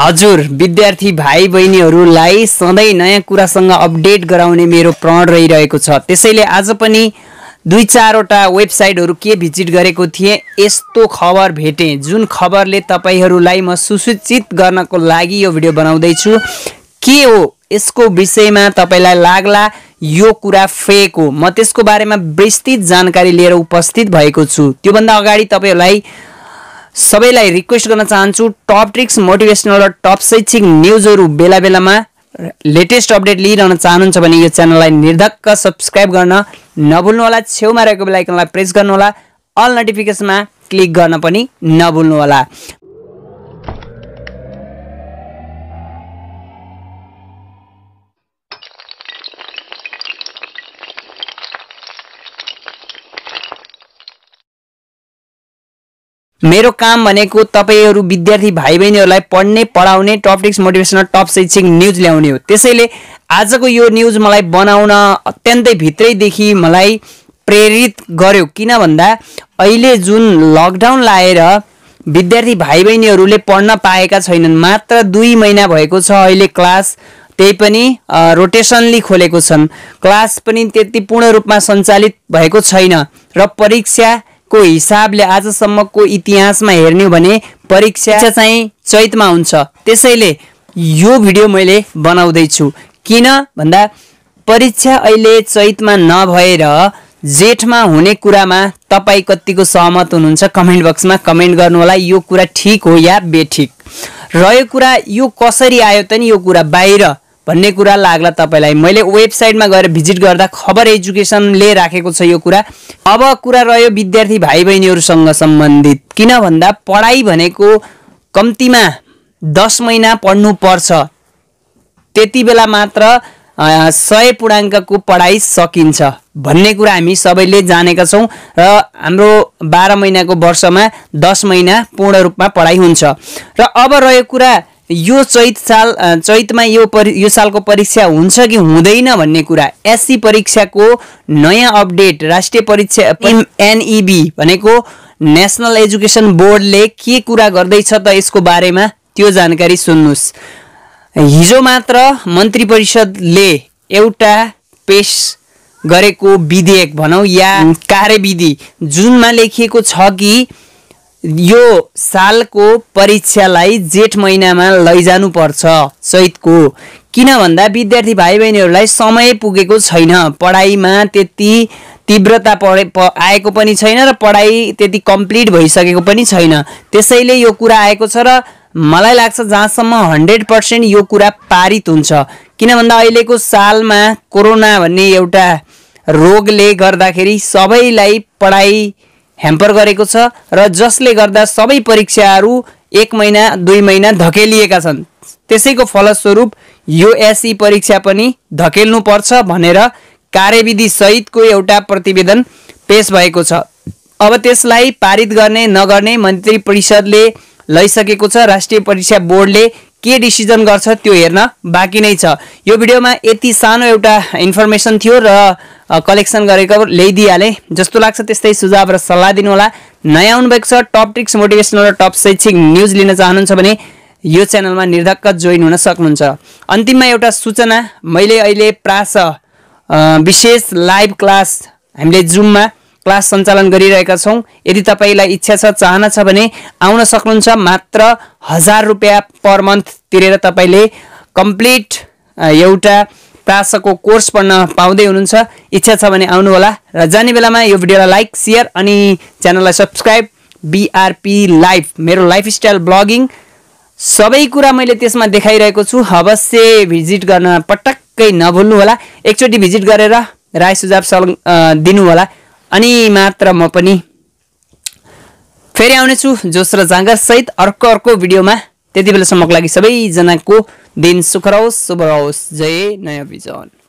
हजुर विद्यार्थी भाइ बहिनीहरूलाई सधैँ नयाँ कुरासँग अपडेट गराउने मेरो प्रण रहिरहेको छ त्यसैले आज पनि दुई चारवटा वेबसाइटहरू के भिजिट गरेको थिएँ यस्तो खबर भेटेँ जुन खबरले तपाईँहरूलाई म सुसूचित गर्नको लागि यो भिडियो बनाउँदैछु के हो यसको विषयमा तपाईँलाई लाग्ला यो कुरा फेक हो म त्यसको बारेमा विस्तृत जानकारी लिएर उपस्थित भएको छु त्योभन्दा अगाडि तपाईँहरूलाई सबैलाई रिक्वेस्ट गर्न चाहन्छु टप ट्रिक्स मोटिभेसनल र टप शैक्षिक न्युजहरू बेला बेलामा लेटेस्ट अपडेट लिइरहन चाहनुहुन्छ भने यो च्यानललाई निर्धक्क सब्सक्राइब गर्न नभुल्नुहोला छेउमा रहेको बेलायकनलाई प्रेस गर्नुहोला अल नोटिफिकेसनमा क्लिक गर्न पनि नभुल्नुहोला मेरो काम भनेको तपाईँहरू विद्यार्थी भाइ बहिनीहरूलाई पढ्ने पढाउने टपिक्स मोटिभेसनल टप शैक्षिक न्युज ल्याउने हो त्यसैले आजको यो न्युज मलाई बनाउन अत्यन्तै भित्रैदेखि मलाई प्रेरित गर्यो किन भन्दा अहिले जुन लकडाउन लाएर विद्यार्थी भाइ बहिनीहरूले पढ्न पाएका छैनन् मात्र दुई महिना भएको छ अहिले क्लास त्यही पनि रोटेसनली खोलेको छन् क्लास पनि त्यति पूर्ण रूपमा सञ्चालित भएको छैन र परीक्षा को हिसाबले आजसम्मको इतिहासमा हेर्ने हो भने परीक्षा चाहिँ चैतमा हुन्छ त्यसैले यो भिडियो मैले बनाउँदैछु किन भन्दा परीक्षा अहिले चैतमा नभएर जेठमा हुने कुरामा तपाईँ कतिको सहमत हुनुहुन्छ कमेन्ट बक्समा कमेन्ट गर्नु होला यो कुरा ठिक हो या बेठिक र कुरा यो कसरी आयो त नि यो कुरा बाहिर भन्ने कुरा लाग्ला तपाईँलाई मैले वेबसाइटमा गएर भिजिट गर्दा खबर एजुकेसनले राखेको छ यो कुरा अब कुरा रह्यो विद्यार्थी भाइ बहिनीहरूसँग सम्बन्धित किन भन्दा पढाइ भनेको कम्तीमा दस महिना पढ्नुपर्छ त्यति बेला मात्र सय पूर्णाङ्कको पढाइ सकिन्छ भन्ने कुरा हामी सबैले जानेका छौँ र हाम्रो बाह्र महिनाको वर्षमा दस महिना पूर्ण रूपमा पढाइ हुन्छ र अब रह्यो कुरा यो चैत साल चैतमा यो परि यो सालको परीक्षा हुन्छ कि हुँदैन भन्ने कुरा एससी परीक्षाको नयाँ अपडेट राष्ट्रिय परीक्षा एनइबी भनेको नेसनल एजुकेसन बोर्डले के कुरा गर्दैछ त यसको बारेमा त्यो जानकारी सुन्नुहोस् हिजो मात्र मन्त्री परिषदले एउटा पेस गरेको विधेयक भनौँ या कार्यविधि जुनमा लेखिएको छ कि यो सालको परीक्षालाई जेठ महिनामा लैजानुपर्छ चैतको किन भन्दा विद्यार्थी भाइ बहिनीहरूलाई समय पुगेको छैन पढाइमा त्यति तीव्रता पढे प आएको पनि छैन र पढाइ त्यति कम्प्लिट भइसकेको पनि छैन त्यसैले यो कुरा आएको छ र मलाई लाग्छ जहाँसम्म हन्ड्रेड पर्सेन्ट यो कुरा पारित हुन्छ किन भन्दा अहिलेको सालमा कोरोना भन्ने एउटा रोगले गर्दाखेरि सबैलाई पढाइ ह्याम्पर गरेको छ र जसले गर्दा सबै परीक्षाहरू एक महिना दुई महिना धकेलिएका छन् त्यसैको फलस्वरूप यो एसई परीक्षा पनि धकेल्नुपर्छ भनेर कार्यविधि सहितको एउटा प्रतिवेदन पेश भएको छ अब त्यसलाई पारित गर्ने नगर्ने मन्त्री परिषदले लैसकेको छ राष्ट्रिय परीक्षा बोर्डले के डिसिजन गर्छ त्यो हेर्न बाँकी नै छ यो भिडियोमा यति सानो एउटा इन्फर्मेसन थियो र कलेक्सन गरेको ल्याइदिइहालेँ जस्तो लाग्छ त्यस्तै सुझाव र सल्लाह दिनुहोला नयाँ आउनुभएको छ टप ट्रिक्स मोटिभेसनल र टप शैक्षिक न्युज लिन चाहनुहुन्छ भने यो च्यानलमा निर्धक्क जोइन हुन सक्नुहुन्छ अन्तिममा एउटा सूचना मैले अहिले प्रास विशेष लाइभ क्लास हामीले जुममा क्लास सञ्चालन गरिरहेका छौँ यदि तपाईँलाई इच्छा छ चाहना छ भने आउन सक्नुहुन्छ मात्र हजार रुपियाँ पर मन्थ तिरेर तपाईँले कम्प्लिट एउटा पासको कोर्स पढ्न पाउँदै हुनुहुन्छ इच्छा छ भने आउनु होला र जाने बेलामा यो भिडियोलाई लाइक सेयर अनि च्यानललाई सब्सक्राइब बिआरपी लाइफ मेरो लाइफस्टाइल ब्लगिङ सबै कुरा मैले त्यसमा देखाइरहेको छु अवश्य भिजिट गर्न पटक्कै नभुल्नु होला एकचोटि भिजिट गरेर राय सुझाव सल दिनुहोला अनि मात्र म पनि फेरि आउनेछु जोस र जाँगर सहित अर्को अर्को भिडियोमा त्यति बेलासम्मको लागि सबैजनाको दिन सुख रहोस् शुभ रहोस् जय नयाँ बिजन